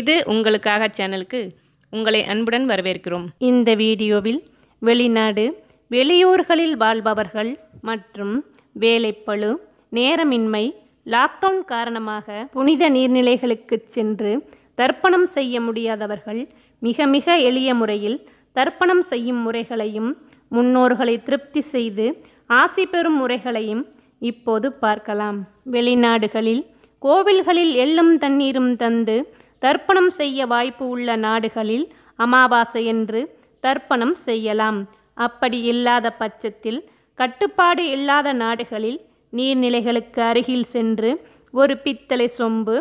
இது உங்களுக்காக சேனலுக்கு உங்களை அன்புடன் வரவேற்கிறோம் இந்த வீடியோவில் வெளிநாடு வெளியூர்களில் வாழ்பவர்கள் மற்றும் வேலைப்பழு நேரமின்மை லாக்டவுன் காரணமாக புனித நீர்நிலைகளுக்கு சென்று தர்ப்பணம் செய்ய முடியாதவர்கள் மிக மிக எளிய முறையில் தர்ப்பணம் செய்யும் முறைகளையும் முன்னோர்களை திருப்தி செய்து ஆசி பெறும் முறைகளையும் இப்போது பார்க்கலாம் வெளிநாடுகளில் கோவில்களில் எள்ளும் தண்ணீரும் தந்து தர்ப்பணம் செய்ய வாய்ப்பு உள்ள நாடுகளில் அமாவாசையன்று தர்ப்பணம் செய்யலாம் அப்படி இல்லாத பட்சத்தில் கட்டுப்பாடு இல்லாத நாடுகளில் நீர்நிலைகளுக்கு அருகில் சென்று ஒரு பித்தளை சொம்பு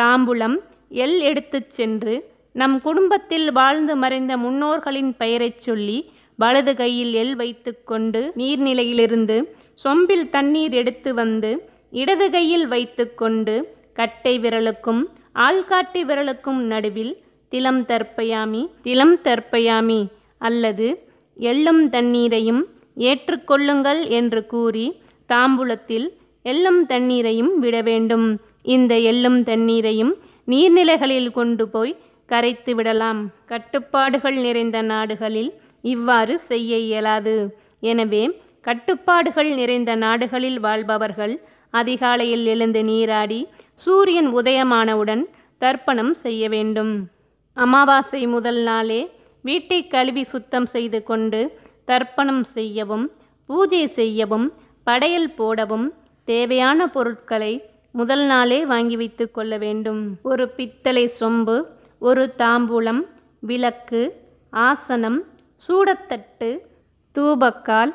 தாம்பூலம் எல் எடுத்துச் சென்று நம் குடும்பத்தில் வாழ்ந்து மறைந்த முன்னோர்களின் பெயரைச் சொல்லி வலது கையில் எல் வைத்துக்கொண்டு நீர்நிலையிலிருந்து சொம்பில் தண்ணீர் எடுத்து வந்து இடது கையில் வைத்துக்கொண்டு கட்டை விரலுக்கும் ஆள்காட்டி விரலுக்கும் நடுவில் திலம் தற்பயாமி திலம் தற்பயாமி அல்லது எள்ளும் தண்ணீரையும் ஏற்றுக்கொள்ளுங்கள் என்று கூறி தாம்பூலத்தில் எள்ளும் தண்ணீரையும் விட வேண்டும் இந்த எள்ளும் தண்ணீரையும் நீர்நிலைகளில் கொண்டு போய் கரைத்து விடலாம் கட்டுப்பாடுகள் நிறைந்த நாடுகளில் இவ்வாறு செய்ய இயலாது எனவே கட்டுப்பாடுகள் நிறைந்த நாடுகளில் வாழ்பவர்கள் அதிகாலையில் எழுந்து நீராடி சூரியன் உதயமானவுடன் தர்ப்பணம் செய்ய வேண்டும் அமாவாசை முதல் நாளே வீட்டை கழுவி சுத்தம் செய்து கொண்டு தர்ப்பணம் செய்யவும் பூஜை செய்யவும் படையல் போடவும் தேவையான பொருட்களை முதல் நாளே வாங்கி வைத்து கொள்ள வேண்டும் ஒரு பித்தளை சொம்பு ஒரு தாம்பூலம் விளக்கு ஆசனம் சூடத்தட்டு தூபக்கால்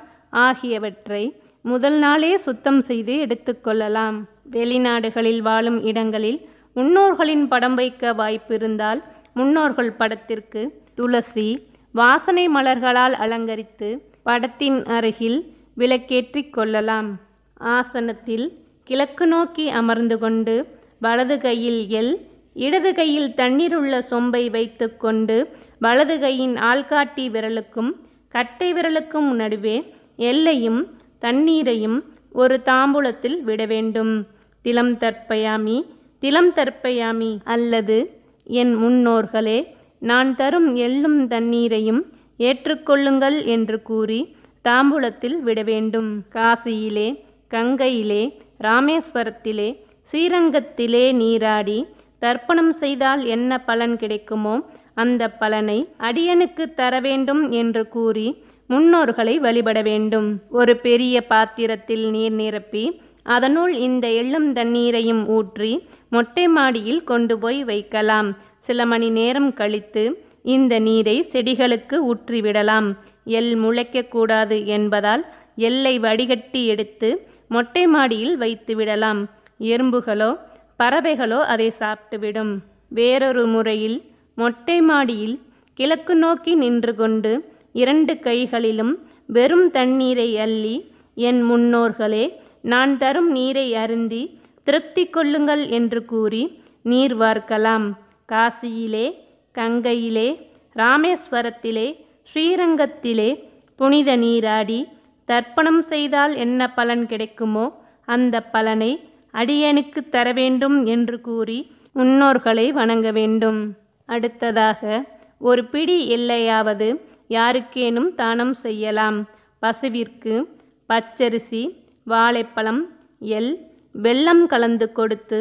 ஆகியவற்றை முதல் நாளே சுத்தம் செய்து எடுத்துக்கொள்ளலாம் வெளிநாடுகளில் வாழும் இடங்களில் முன்னோர்களின் படம் வைக்க வாய்ப்பிருந்தால் முன்னோர்கள் படத்திற்கு துளசி வாசனை மலர்களால் அலங்கரித்து படத்தின் அருகில் விளக்கேற்றி கொள்ளலாம் ஆசனத்தில் கிழக்கு நோக்கி அமர்ந்து கொண்டு வலது கையில் எல் இடது கையில் தண்ணீர் உள்ள சொம்பை வைத்து கொண்டு வலது கையின் ஆள்காட்டி விரலுக்கும் கட்டை விரலுக்கும் நடுவே எல்லையும் தண்ணீரையும் ஒரு தாம்பூலத்தில் விட வேண்டும் திலம் தற்பயாமி திலம் தற்பயாமி அல்லது என் முன்னோர்களே நான் தரும் எள்ளும் தண்ணீரையும் ஏற்றுக்கொள்ளுங்கள் என்று கூறி தாம்பூலத்தில் விட வேண்டும் காசியிலே கங்கையிலே ராமேஸ்வரத்திலே ஸ்ரீரங்கத்திலே நீராடி தர்ப்பணம் செய்தால் என்ன பலன் கிடைக்குமோ அந்த பலனை அடியனுக்கு தர வேண்டும் என்று கூறி முன்னோர்களை வழிபட வேண்டும் ஒரு பெரிய பாத்திரத்தில் நீர் நிரப்பி அதனுள் இந்த எள்ளும் தண்ணீரையும் ஊற்றி மொட்டை மாடியில் கொண்டு போய் வைக்கலாம் சில மணி நேரம் கழித்து இந்த நீரை செடிகளுக்கு ஊற்றிவிடலாம் எள் முளைக்கக்கூடாது என்பதால் எல்லை வடிகட்டி எடுத்து மொட்டை மாடியில் வைத்து விடலாம் எறும்புகளோ பறவைகளோ அதை சாப்பிட்டுவிடும் வேறொரு முறையில் மொட்டை மாடியில் கிழக்கு நோக்கி நின்று கொண்டு இரண்டு கைகளிலும் வெறும் தண்ணீரை அள்ளி என் முன்னோர்களே நான் தரும் நீரை அருந்தி திருப்தி கொள்ளுங்கள் என்று கூறி நீர் வார்க்கலாம் காசியிலே கங்கையிலே ராமேஸ்வரத்திலே ஸ்ரீரங்கத்திலே புனித நீராடி தர்ப்பணம் செய்தால் என்ன பலன் கிடைக்குமோ அந்த பலனை அடியனுக்கு தர வேண்டும் என்று கூறி முன்னோர்களை வணங்க வேண்டும் அடுத்ததாக ஒரு பிடி எல்லையாவது யாருக்கேனும் தானம் செய்யலாம் பசுவிற்கு பச்சரிசி வாழைப்பழம் எல் வெள்ளம் கலந்து கொடுத்து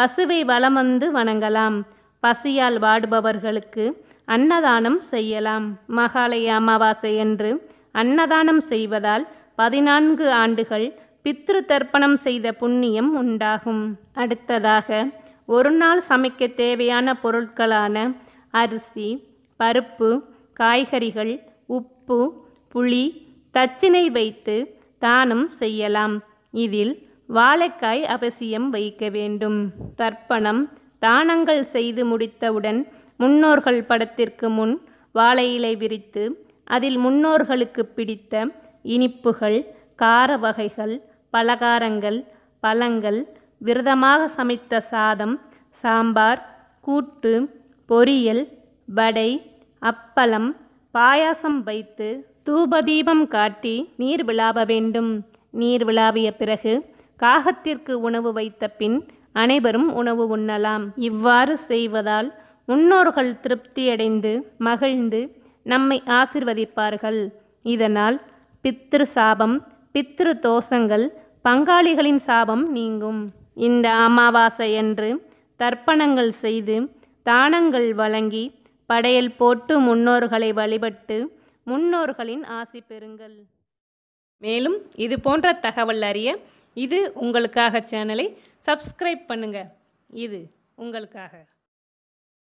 பசுவை வலம் வந்து வணங்கலாம் பசியால் வாடுபவர்களுக்கு அன்னதானம் செய்யலாம் மகாலய அமாவாசை என்று அன்னதானம் செய்வதால் பதினான்கு ஆண்டுகள் பித்ரு தர்ப்பணம் செய்த புண்ணியம் உண்டாகும் அடுத்ததாக ஒரு நாள் சமைக்க தேவையான பொருட்களான அரிசி பருப்பு காய்கறிகள் உப்பு புளி தச்சினை வைத்து தானம் செய்யலாம் இதில் வாழைக்காய் அவசியம் வைக்க வேண்டும் தர்ப்பணம் தானங்கள் செய்து முடித்தவுடன் முன்னோர்கள் படத்திற்கு முன் வாழை இலை விரித்து அதில் முன்னோர்களுக்கு பிடித்த இனிப்புகள் கார வகைகள் பலகாரங்கள் பழங்கள் விரதமாக சமைத்த சாதம் சாம்பார் கூட்டு பொரியல் வடை அப்பளம் பாயாசம் வைத்து தூபதீபம் காட்டி நீர் விழாவ வேண்டும் நீர் விழாவிய பிறகு காகத்திற்கு உணவு வைத்த பின் அனைவரும் உணவு உண்ணலாம் இவ்வாறு செய்வதால் முன்னோர்கள் திருப்தியடைந்து மகிழ்ந்து நம்மை ஆசிர்வதிப்பார்கள் இதனால் பித்ரு சாபம் பித்ரு தோஷங்கள் பங்காளிகளின் சாபம் நீங்கும் இந்த அமாவாசை என்று தர்ப்பணங்கள் செய்து தானங்கள் வழங்கி படையல் போட்டு முன்னோர்களை வழிபட்டு முன்னோர்களின் ஆசி பெறுங்கள் மேலும் இது போன்ற தகவல் அறிய இது உங்களுக்காக சேனலை சப்ஸ்கிரைப் பண்ணுங்கள் இது உங்களுக்காக